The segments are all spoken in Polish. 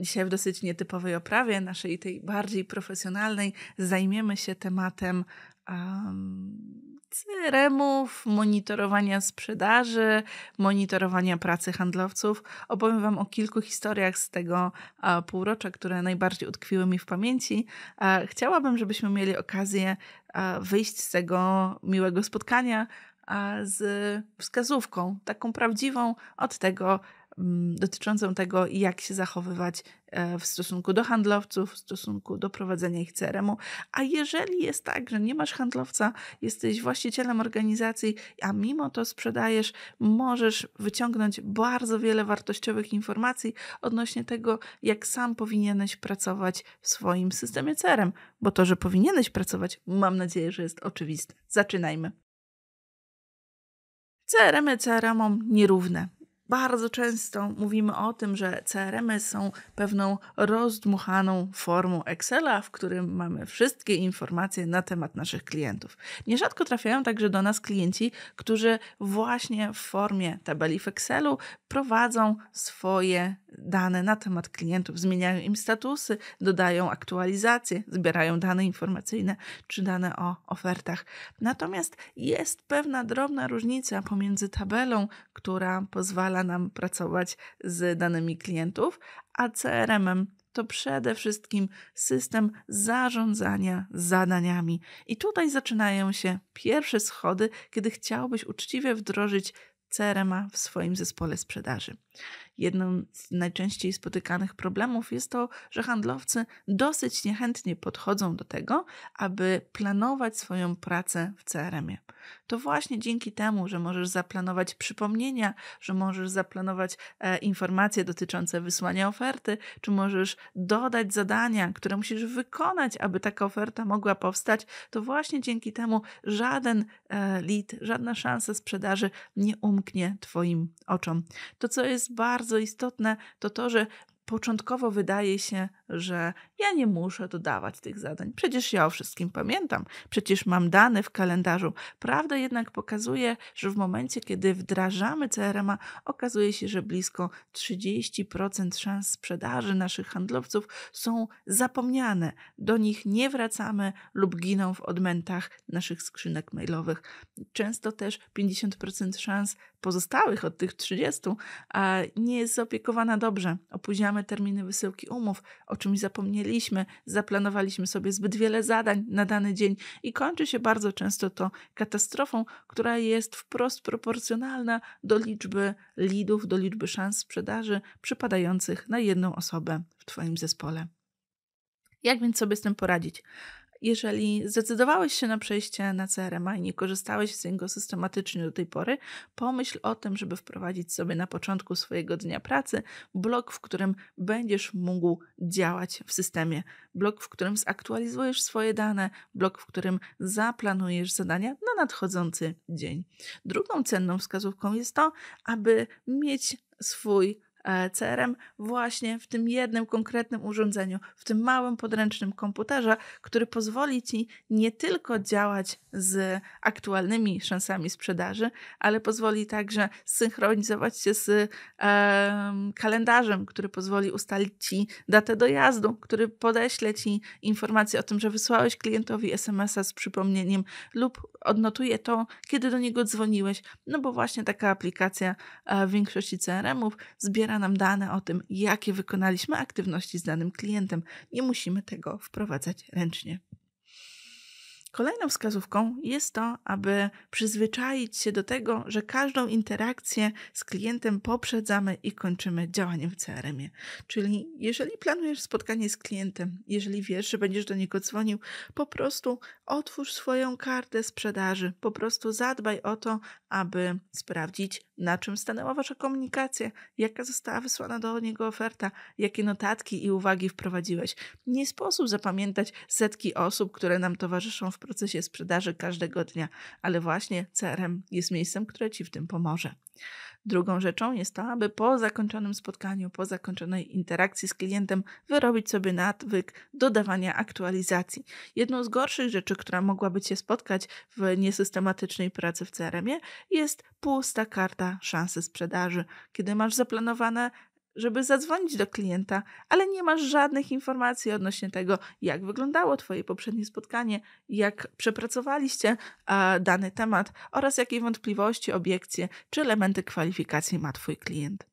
Dzisiaj w dosyć nietypowej oprawie, naszej tej bardziej profesjonalnej, zajmiemy się tematem um, CRM-ów, monitorowania sprzedaży, monitorowania pracy handlowców. Opowiem Wam o kilku historiach z tego a, półrocza, które najbardziej utkwiły mi w pamięci. A, chciałabym, żebyśmy mieli okazję a, wyjść z tego miłego spotkania z wskazówką, taką prawdziwą od tego, dotyczącą tego, jak się zachowywać e, w stosunku do handlowców, w stosunku do prowadzenia ich CRM-u. A jeżeli jest tak, że nie masz handlowca, jesteś właścicielem organizacji, a mimo to sprzedajesz, możesz wyciągnąć bardzo wiele wartościowych informacji odnośnie tego, jak sam powinieneś pracować w swoim systemie CRM, bo to, że powinieneś pracować, mam nadzieję, że jest oczywiste. Zaczynajmy. CRM-y CRM-om nierówne bardzo często mówimy o tym, że CRM-y są pewną rozdmuchaną formą Excela, w którym mamy wszystkie informacje na temat naszych klientów. Nierzadko trafiają także do nas klienci, którzy właśnie w formie tabeli w Excelu prowadzą swoje dane na temat klientów, zmieniają im statusy, dodają aktualizacje, zbierają dane informacyjne czy dane o ofertach. Natomiast jest pewna drobna różnica pomiędzy tabelą, która pozwala pozwala nam pracować z danymi klientów, a CRM-em to przede wszystkim system zarządzania zadaniami. I tutaj zaczynają się pierwsze schody, kiedy chciałbyś uczciwie wdrożyć CRM-a w swoim zespole sprzedaży. Jednym z najczęściej spotykanych problemów jest to, że handlowcy dosyć niechętnie podchodzą do tego, aby planować swoją pracę w CRM-ie to właśnie dzięki temu, że możesz zaplanować przypomnienia, że możesz zaplanować e, informacje dotyczące wysłania oferty, czy możesz dodać zadania, które musisz wykonać, aby taka oferta mogła powstać, to właśnie dzięki temu żaden e, lead, żadna szansa sprzedaży nie umknie Twoim oczom. To, co jest bardzo istotne, to to, że początkowo wydaje się, że ja nie muszę dodawać tych zadań. Przecież ja o wszystkim pamiętam, przecież mam dane w kalendarzu. Prawda jednak pokazuje, że w momencie, kiedy wdrażamy CRM-a, okazuje się, że blisko 30% szans sprzedaży naszych handlowców są zapomniane. Do nich nie wracamy lub giną w odmętach naszych skrzynek mailowych. Często też 50% szans pozostałych od tych 30 nie jest zaopiekowana dobrze. Opóźniamy mamy terminy wysyłki umów, o czymś zapomnieliśmy, zaplanowaliśmy sobie zbyt wiele zadań na dany dzień i kończy się bardzo często to katastrofą, która jest wprost proporcjonalna do liczby lidów, do liczby szans sprzedaży przypadających na jedną osobę w Twoim zespole. Jak więc sobie z tym poradzić? jeżeli zdecydowałeś się na przejście na CRMA i nie korzystałeś z niego systematycznie do tej pory, pomyśl o tym, żeby wprowadzić sobie na początku swojego dnia pracy blok, w którym będziesz mógł działać w systemie, blok, w którym zaktualizujesz swoje dane, blok, w którym zaplanujesz zadania na nadchodzący dzień. Drugą cenną wskazówką jest to, aby mieć swój E, CRM właśnie w tym jednym konkretnym urządzeniu, w tym małym podręcznym komputerze, który pozwoli ci nie tylko działać z aktualnymi szansami sprzedaży, ale pozwoli także synchronizować się z kalendarzem, który pozwoli ustalić ci datę dojazdu, który podeśle ci informację o tym, że wysłałeś klientowi SMS-a z przypomnieniem lub odnotuje to, kiedy do niego dzwoniłeś, no bo właśnie taka aplikacja e, w większości CRM-ów zbiera zbiera nam dane o tym, jakie wykonaliśmy aktywności z danym klientem. Nie musimy tego wprowadzać ręcznie. Kolejną wskazówką jest to, aby przyzwyczaić się do tego, że każdą interakcję z klientem poprzedzamy i kończymy działaniem w CRM-ie. Czyli jeżeli planujesz spotkanie z klientem, jeżeli wiesz, że będziesz do niego dzwonił, po prostu otwórz swoją kartę sprzedaży, po prostu zadbaj o to, aby sprawdzić, na czym stanęła Wasza komunikacja, jaka została wysłana do niego oferta, jakie notatki i uwagi wprowadziłeś. Nie sposób zapamiętać setki osób, które nam towarzyszą w procesie sprzedaży każdego dnia, ale właśnie CRM jest miejscem, które Ci w tym pomoże. Drugą rzeczą jest to, aby po zakończonym spotkaniu, po zakończonej interakcji z klientem, wyrobić sobie nawyk dodawania aktualizacji. Jedną z gorszych rzeczy, która mogłaby Cię spotkać w niesystematycznej pracy w CRM-ie, jest pusta karta szansy sprzedaży. Kiedy masz zaplanowane żeby zadzwonić do klienta, ale nie masz żadnych informacji odnośnie tego, jak wyglądało Twoje poprzednie spotkanie, jak przepracowaliście e, dany temat oraz jakie wątpliwości, obiekcje czy elementy kwalifikacji ma Twój klient.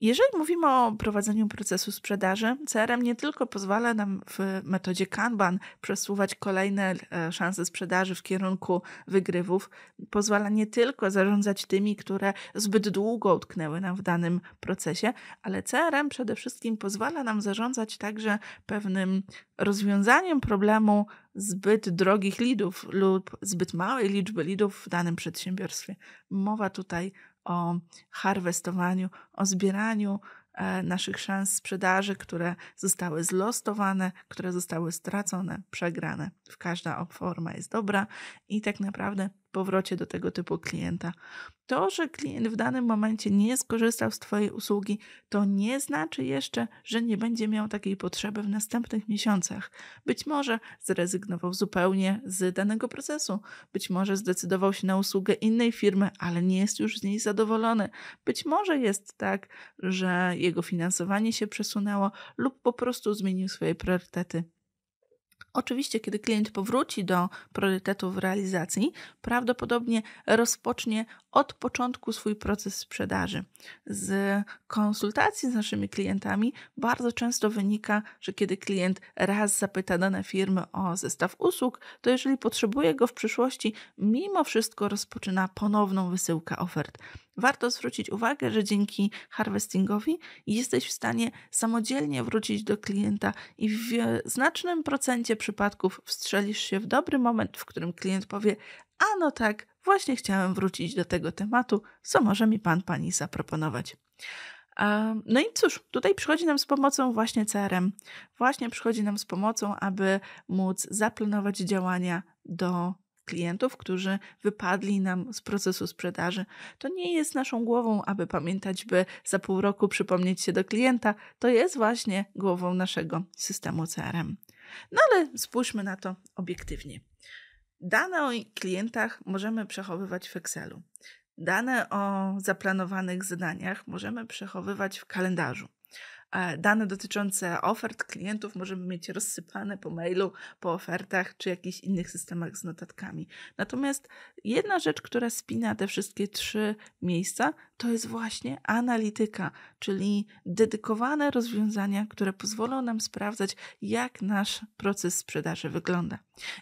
Jeżeli mówimy o prowadzeniu procesu sprzedaży, CRM nie tylko pozwala nam w metodzie Kanban przesuwać kolejne e, szanse sprzedaży w kierunku wygrywów, pozwala nie tylko zarządzać tymi, które zbyt długo utknęły nam w danym procesie, ale CRM przede wszystkim pozwala nam zarządzać także pewnym rozwiązaniem problemu zbyt drogich lidów lub zbyt małej liczby lidów w danym przedsiębiorstwie. Mowa tutaj o harwestowaniu, o zbieraniu e, naszych szans sprzedaży, które zostały zlostowane, które zostały stracone, przegrane. Każda forma jest dobra i tak naprawdę powrocie do tego typu klienta. To, że klient w danym momencie nie skorzystał z Twojej usługi, to nie znaczy jeszcze, że nie będzie miał takiej potrzeby w następnych miesiącach. Być może zrezygnował zupełnie z danego procesu, być może zdecydował się na usługę innej firmy, ale nie jest już z niej zadowolony. Być może jest tak, że jego finansowanie się przesunęło lub po prostu zmienił swoje priorytety Oczywiście, kiedy klient powróci do priorytetów realizacji, prawdopodobnie rozpocznie od początku swój proces sprzedaży. Z konsultacji z naszymi klientami bardzo często wynika, że kiedy klient raz zapyta dane firmy o zestaw usług, to jeżeli potrzebuje go w przyszłości, mimo wszystko rozpoczyna ponowną wysyłkę ofert warto zwrócić uwagę, że dzięki harvestingowi jesteś w stanie samodzielnie wrócić do klienta i w znacznym procencie przypadków wstrzelisz się w dobry moment, w którym klient powie: A no tak, właśnie chciałem wrócić do tego tematu, co może mi pan pani zaproponować. No i cóż, tutaj przychodzi nam z pomocą właśnie CRM. Właśnie przychodzi nam z pomocą, aby móc zaplanować działania do klientów, którzy wypadli nam z procesu sprzedaży. To nie jest naszą głową, aby pamiętać, by za pół roku przypomnieć się do klienta. To jest właśnie głową naszego systemu CRM. No ale spójrzmy na to obiektywnie. Dane o klientach możemy przechowywać w Excelu. Dane o zaplanowanych zadaniach możemy przechowywać w kalendarzu dane dotyczące ofert klientów możemy mieć rozsypane po mailu, po ofertach czy jakichś innych systemach z notatkami. Natomiast jedna rzecz, która spina te wszystkie trzy miejsca, to jest właśnie analityka, czyli dedykowane rozwiązania, które pozwolą nam sprawdzać, jak nasz proces sprzedaży wygląda.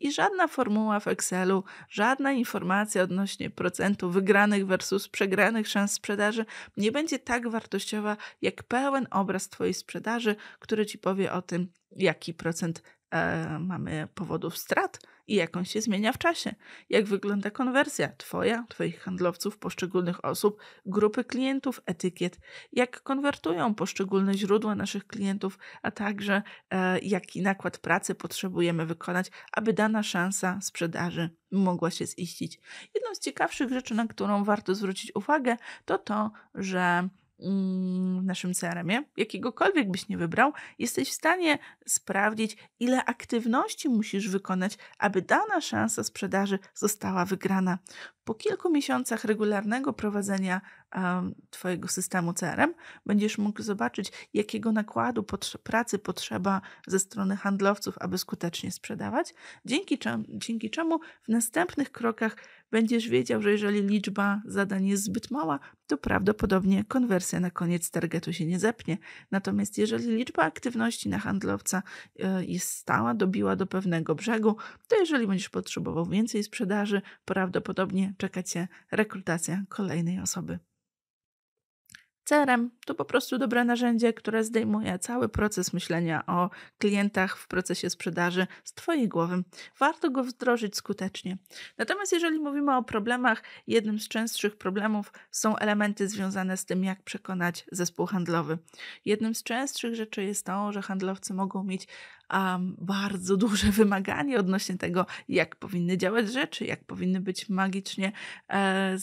I żadna formuła w Excelu, żadna informacja odnośnie procentu wygranych versus przegranych szans sprzedaży nie będzie tak wartościowa jak pełen obraz Twojej sprzedaży, który Ci powie o tym, jaki procent e, mamy powodów strat i jak on się zmienia w czasie. Jak wygląda konwersja Twoja, Twoich handlowców, poszczególnych osób, grupy klientów, etykiet, jak konwertują poszczególne źródła naszych klientów, a także e, jaki nakład pracy potrzebujemy wykonać, aby dana szansa sprzedaży mogła się ziścić. Jedną z ciekawszych rzeczy, na którą warto zwrócić uwagę, to to, że w mm, naszym CRM-ie, jakiegokolwiek byś nie wybrał, jesteś w stanie sprawdzić, ile aktywności musisz wykonać, aby dana szansa sprzedaży została wygrana. Po kilku miesiącach regularnego prowadzenia um, Twojego systemu CRM będziesz mógł zobaczyć, jakiego nakładu pracy potrzeba ze strony handlowców, aby skutecznie sprzedawać, dzięki, czem dzięki czemu w następnych krokach będziesz wiedział, że jeżeli liczba zadań jest zbyt mała, to prawdopodobnie konwersja na koniec targetu się nie zepnie. Natomiast jeżeli liczba aktywności na handlowca e, jest stała, dobiła do pewnego brzegu, to jeżeli będziesz potrzebował więcej sprzedaży, prawdopodobnie czeka cię rekrutacja kolejnej osoby. CRM to po prostu dobre narzędzie, które zdejmuje cały proces myślenia o klientach w procesie sprzedaży z Twojej głowy. Warto go wdrożyć skutecznie. Natomiast jeżeli mówimy o problemach, jednym z częstszych problemów są elementy związane z tym, jak przekonać zespół handlowy. Jednym z częstszych rzeczy jest to, że handlowcy mogą mieć um, bardzo duże wymaganie odnośnie tego, jak powinny działać rzeczy, jak powinny być magicznie e,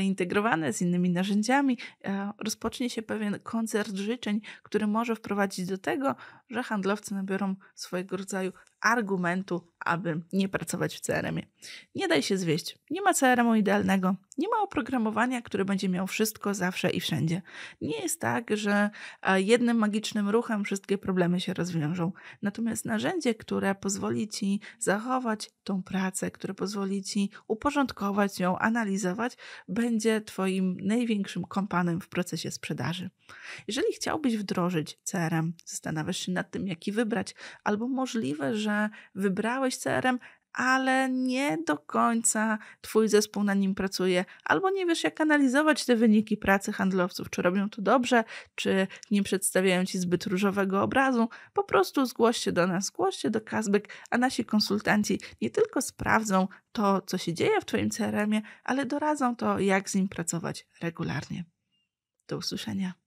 zintegrowane z innymi narzędziami. E, rozpocznie się pewien koncert życzeń, który może wprowadzić do tego, że handlowcy nabiorą swojego rodzaju argumentu, aby nie pracować w CRM-ie. Nie daj się zwieść. Nie ma CRM-u idealnego. Nie ma oprogramowania, które będzie miał wszystko zawsze i wszędzie. Nie jest tak, że e, jednym magicznym ruchem wszystkie problemy się rozwiążą. Natomiast narzędzie, które pozwoli ci zachować tą pracę, które pozwoli ci uporządkować ją, analizować, będzie twoim największym kompanem w procesie sprzedaży. Jeżeli chciałbyś wdrożyć CRM, zastanawiasz się nad tym, jaki wybrać, albo możliwe, że wybrałeś CRM, ale nie do końca Twój zespół na nim pracuje, albo nie wiesz, jak analizować te wyniki pracy handlowców, czy robią to dobrze, czy nie przedstawiają Ci zbyt różowego obrazu. Po prostu zgłoś się do nas, zgłoś się do Kazbek, a nasi konsultanci nie tylko sprawdzą to, co się dzieje w Twoim CRM-ie, ale doradzą to, jak z nim pracować regularnie. Do usłyszenia.